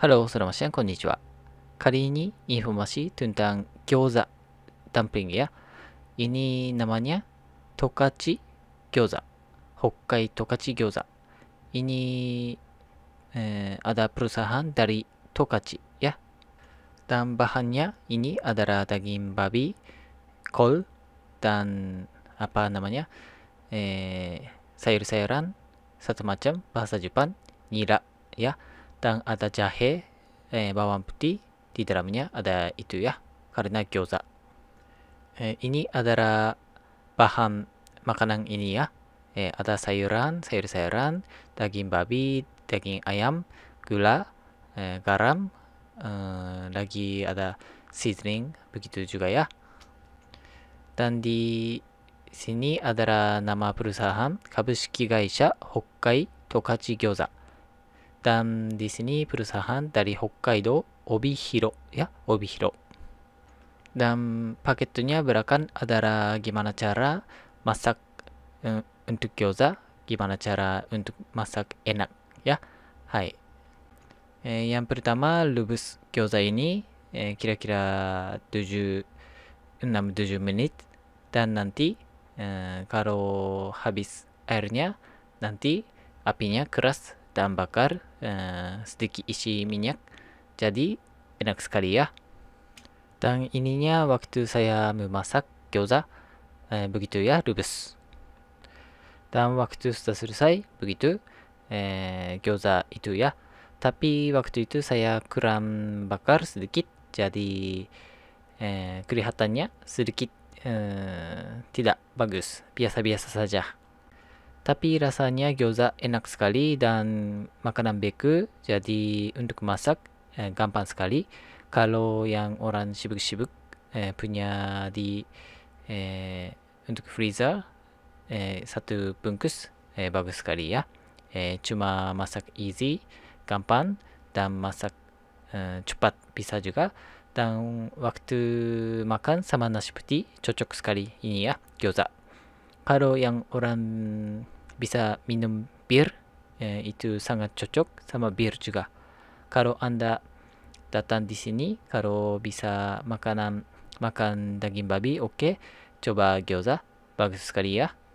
ハロー、ソラマシアン、こんにちは。ーニ、インフォマシ、トゥンタン、餃子、ダンプリングや、イニーナマニア、トカチ、餃子、北海トカチ餃子、イニー、えー、アダプルサハン、ダリ、トカチや、ダンバハニア、イニ、アダラダギンバビ、コル、ダン、apa namanya eh, sayur-sayuran satu macam bahasa Jepang nira ya dan ada jahe, eh, bawang putih, di dalamnya ada itu ya, karena gyoza. Eh, ini adalah bahan makanan ini ya. Eh, ada sayuran, sayur-sayuran, daging babi, daging ayam, gula, eh, garam, eh, lagi ada seasoning, begitu juga ya. Dan di sini adalah nama perusahaan Kabushiki Gaisha Hokkai Tokachi Gyoza. Dan di sini perusahaan dari Hokkaido Obihiro ya Obihiro. Dan paketnya berakan adalah gimana cara masak um, untuk gyoza, gimana cara untuk masak enak ya. Hai. Eh, yang pertama lubus gyoza ini eh, kira-kira 7 6 7 menit dan nanti eh, kalau habis airnya nanti apinya keras dan bakar uh, sedikit isi minyak. Jadi enak sekali ya. Dan ininya waktu saya memasak gyoza. Uh, begitu ya r u b u s Dan waktu sudah selesai begitu uh, gyoza itu ya. Tapi waktu itu saya kurang bakar sedikit. Jadi eh, kelihatannya sedikit eh, tidak bagus. Biasa-biasa saja. Tapi rasanya gyoza enak sekali dan makanan beku, jadi untuk masak eh, gampang sekali. Kalau yang orang sibuk-sibuk eh, punya di eh, untuk freezer eh, satu bungkus eh, bagus sekali ya. Eh, cuma masak easy, gampang dan masak eh, cepat bisa juga. Dan waktu makan sama nasi putih cocok sekali ini ya gyoza. Kalau yang orang bisa minum bir eh, itu sangat cocok sama bir juga kalau anda datang di sini kalau bisa makanan makan daging babi oke okay. coba gyoza bagus sekali ya